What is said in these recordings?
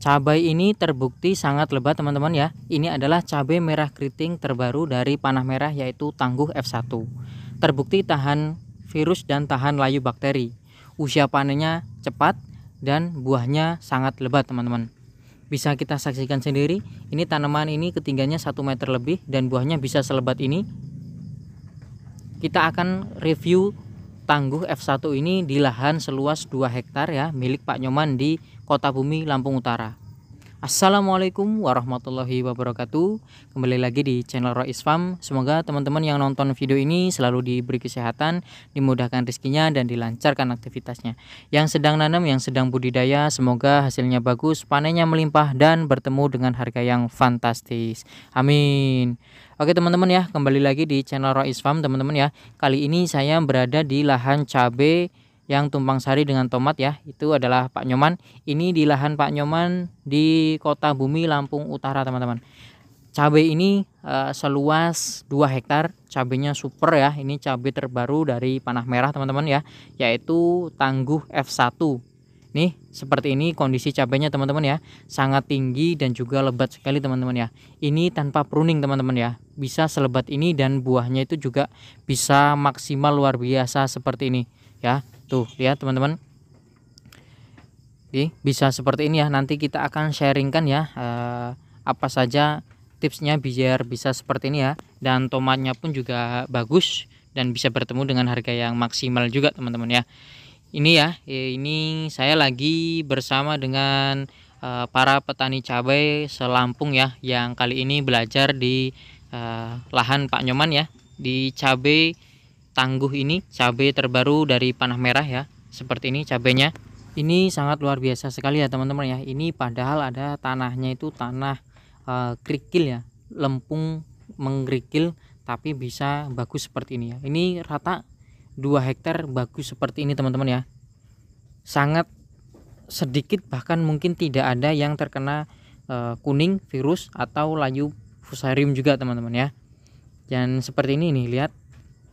Cabai ini terbukti sangat lebat teman-teman ya. Ini adalah cabai merah keriting terbaru dari panah merah yaitu tangguh F1. Terbukti tahan virus dan tahan layu bakteri. Usia panennya cepat dan buahnya sangat lebat teman-teman. Bisa kita saksikan sendiri, ini tanaman ini ketinggiannya 1 meter lebih dan buahnya bisa selebat ini. Kita akan review tangguh F1 ini di lahan seluas 2 hektar ya milik Pak Nyoman di Kota Bumi, Lampung Utara. Assalamualaikum warahmatullahi wabarakatuh. Kembali lagi di channel Rois Farm. Semoga teman-teman yang nonton video ini selalu diberi kesehatan, dimudahkan rezekinya dan dilancarkan aktivitasnya. Yang sedang nanam, yang sedang budidaya, semoga hasilnya bagus, panennya melimpah dan bertemu dengan harga yang fantastis. Amin. Oke teman-teman ya, kembali lagi di channel Rois Farm teman-teman ya. Kali ini saya berada di lahan cabai yang tumpang sari dengan tomat ya itu adalah Pak Nyoman ini di lahan Pak Nyoman di kota Bumi Lampung Utara teman-teman cabai ini uh, seluas 2 hektar cabainya super ya ini cabai terbaru dari panah merah teman-teman ya yaitu tangguh F1 nih seperti ini kondisi cabainya, teman-teman ya sangat tinggi dan juga lebat sekali teman-teman ya ini tanpa pruning teman-teman ya bisa selebat ini dan buahnya itu juga bisa maksimal luar biasa seperti ini ya Tuh, lihat teman-teman. Oke, bisa seperti ini ya. Nanti kita akan sharingkan ya eh, apa saja tipsnya biar bisa seperti ini ya. Dan tomatnya pun juga bagus dan bisa bertemu dengan harga yang maksimal juga teman-teman ya. Ini ya, eh, ini saya lagi bersama dengan eh, para petani cabai selampung ya yang kali ini belajar di eh, lahan Pak Nyoman ya di cabai tangguh ini cabai terbaru dari panah merah ya seperti ini cabainya ini sangat luar biasa sekali ya teman-teman ya ini padahal ada tanahnya itu tanah e, kerikil ya lempung mengkerikil tapi bisa bagus seperti ini ya ini rata 2 hektar bagus seperti ini teman-teman ya sangat sedikit bahkan mungkin tidak ada yang terkena e, kuning virus atau layu fusarium juga teman-teman ya dan seperti ini nih lihat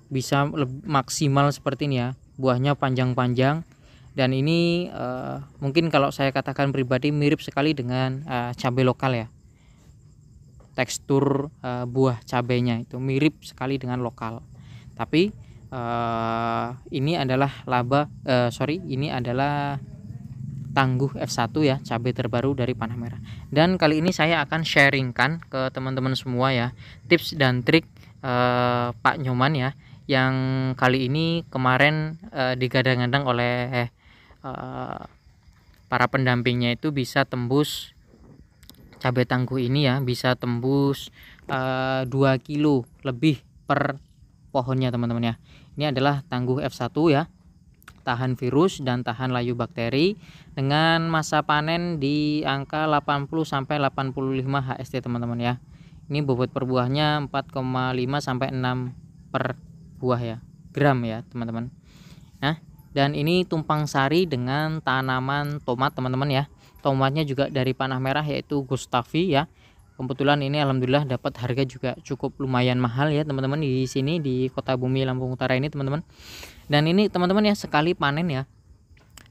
bisa maksimal seperti ini ya buahnya panjang-panjang dan ini uh, mungkin kalau saya katakan pribadi mirip sekali dengan uh, cabai lokal ya tekstur uh, buah cabainya itu mirip sekali dengan lokal tapi uh, ini adalah laba uh, sorry ini adalah tangguh F1 ya cabai terbaru dari panah merah dan kali ini saya akan sharingkan ke teman-teman semua ya tips dan trik uh, Pak Nyoman ya yang kali ini kemarin uh, digadang-gadang oleh uh, para pendampingnya itu bisa tembus cabai tangguh ini ya bisa tembus uh, eh, 2 kilo lebih per pohonnya teman-teman ya ini adalah tangguh F1 ya tahan virus dan tahan layu bakteri dengan masa panen di angka 80 sampai 85 HST teman-teman ya. Ini bobot per buahnya 4,5 sampai 6 per buah ya gram ya teman-teman nah dan ini tumpang sari dengan tanaman tomat teman-teman ya tomatnya juga dari panah merah yaitu Gustavi ya kebetulan ini alhamdulillah dapat harga juga cukup lumayan mahal ya teman-teman di sini di kota bumi Lampung Utara ini teman-teman dan ini teman-teman ya sekali panen ya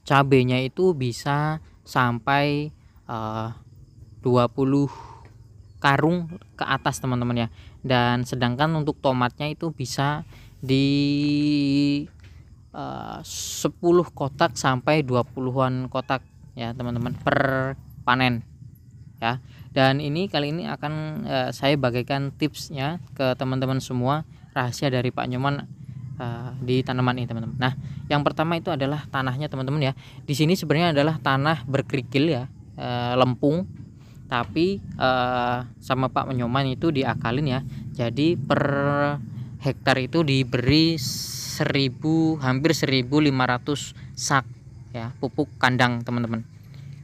cabenya itu bisa sampai eh, uh, 20 karung ke atas teman-teman ya dan sedangkan untuk tomatnya itu bisa di eh, uh, 10 kotak sampai 20-an kotak ya teman-teman per panen ya dan ini kali ini akan uh, saya bagikan tipsnya ke teman-teman semua rahasia dari Pak Nyoman uh, di tanaman ini teman-teman nah yang pertama itu adalah tanahnya teman-teman ya di sini sebenarnya adalah tanah berkerikil ya uh, lempung tapi uh, sama Pak Nyoman itu diakalin ya jadi per hektar itu diberi 1000 hampir 1500 sak ya pupuk kandang teman-teman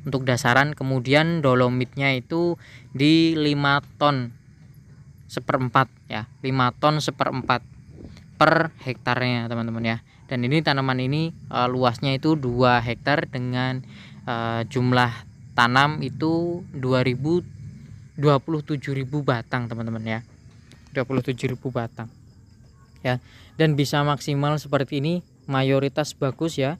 untuk dasaran kemudian dolomitnya itu di 5 ton seperempat ya 5 ton seperempat per hektarnya teman-teman ya dan ini tanaman ini e, luasnya itu 2 hektar dengan e, jumlah tanam itu 2000 27.000 batang teman-teman ya 27.000 batang ya dan bisa maksimal seperti ini mayoritas bagus ya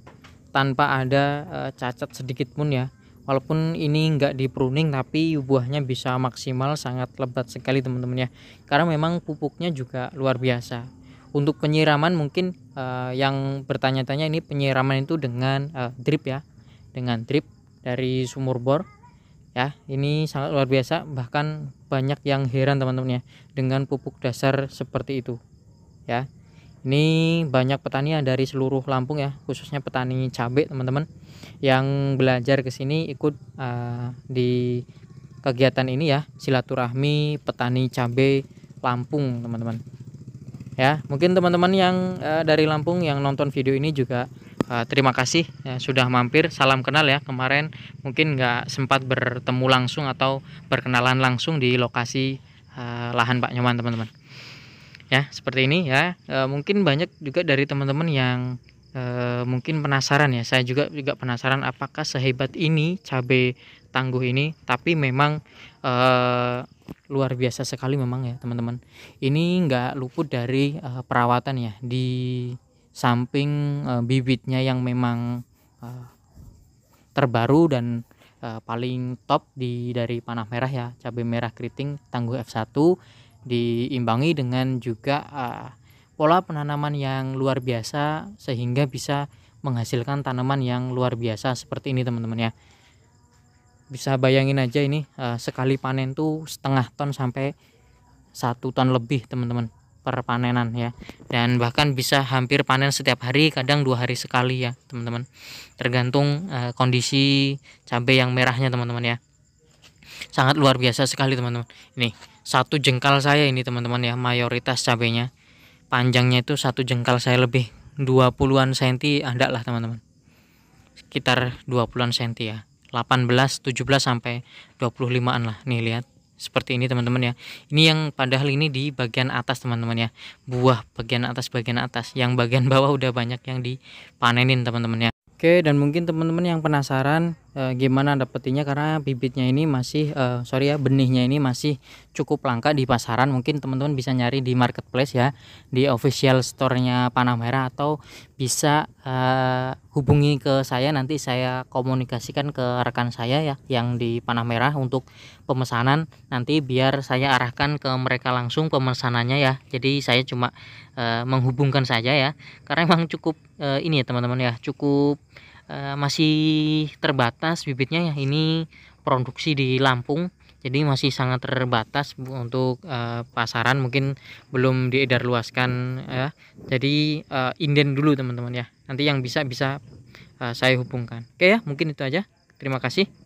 tanpa ada e, cacat sedikit pun ya walaupun ini enggak di pruning tapi buahnya bisa maksimal sangat lebat sekali teman-teman ya karena memang pupuknya juga luar biasa untuk penyiraman mungkin e, yang bertanya-tanya ini penyiraman itu dengan e, drip ya dengan drip dari sumur bor ya ini sangat luar biasa bahkan banyak yang heran teman-teman ya dengan pupuk dasar seperti itu ya ini banyak petani yang dari seluruh Lampung ya khususnya petani cabai teman-teman yang belajar ke sini ikut uh, di kegiatan ini ya silaturahmi petani cabai Lampung teman-teman ya mungkin teman-teman yang uh, dari Lampung yang nonton video ini juga uh, terima kasih ya, sudah mampir salam kenal ya kemarin mungkin nggak sempat bertemu langsung atau berkenalan langsung di lokasi uh, lahan Pak Nyoman teman-teman ya seperti ini ya e, mungkin banyak juga dari teman-teman yang e, mungkin penasaran ya saya juga juga penasaran apakah sehebat ini cabai tangguh ini tapi memang e, luar biasa sekali memang ya teman-teman ini nggak luput dari e, perawatan ya di samping e, bibitnya yang memang e, terbaru dan e, paling top di dari panah merah ya cabai merah keriting tangguh F1 diimbangi dengan juga uh, pola penanaman yang luar biasa sehingga bisa menghasilkan tanaman yang luar biasa seperti ini teman-teman ya bisa bayangin aja ini uh, sekali panen tuh setengah ton sampai satu ton lebih teman-teman per panenan ya dan bahkan bisa hampir panen setiap hari kadang dua hari sekali ya teman-teman tergantung uh, kondisi cabai yang merahnya teman-teman ya sangat luar biasa sekali teman-teman ini satu jengkal saya ini teman-teman ya mayoritas cabenya panjangnya itu satu jengkal saya lebih 20-an senti ada lah teman-teman sekitar 20-an senti ya 18 17 sampai 25-an lah nih lihat seperti ini teman-teman ya ini yang padahal ini di bagian atas teman-teman ya buah bagian atas bagian atas yang bagian bawah udah banyak yang dipanenin teman-teman ya Oke dan mungkin teman-teman yang penasaran uh, gimana dapetinnya karena bibitnya ini masih uh, sorry ya benihnya ini masih cukup langka di pasaran mungkin teman-teman bisa nyari di marketplace ya di official store-nya panah merah atau bisa uh, hubungi ke saya nanti saya komunikasikan ke rekan saya ya yang di panah merah untuk pemesanan nanti biar saya arahkan ke mereka langsung pemesanannya ya jadi saya cuma uh, menghubungkan saja ya karena emang cukup uh, ini ya teman-teman ya cukup Eh, masih terbatas bibitnya ya ini produksi di Lampung jadi masih sangat terbatas untuk uh, pasaran mungkin belum diedarluaskan ya jadi uh, inden dulu teman-teman ya nanti yang bisa bisa uh, saya hubungkan oke ya mungkin itu aja terima kasih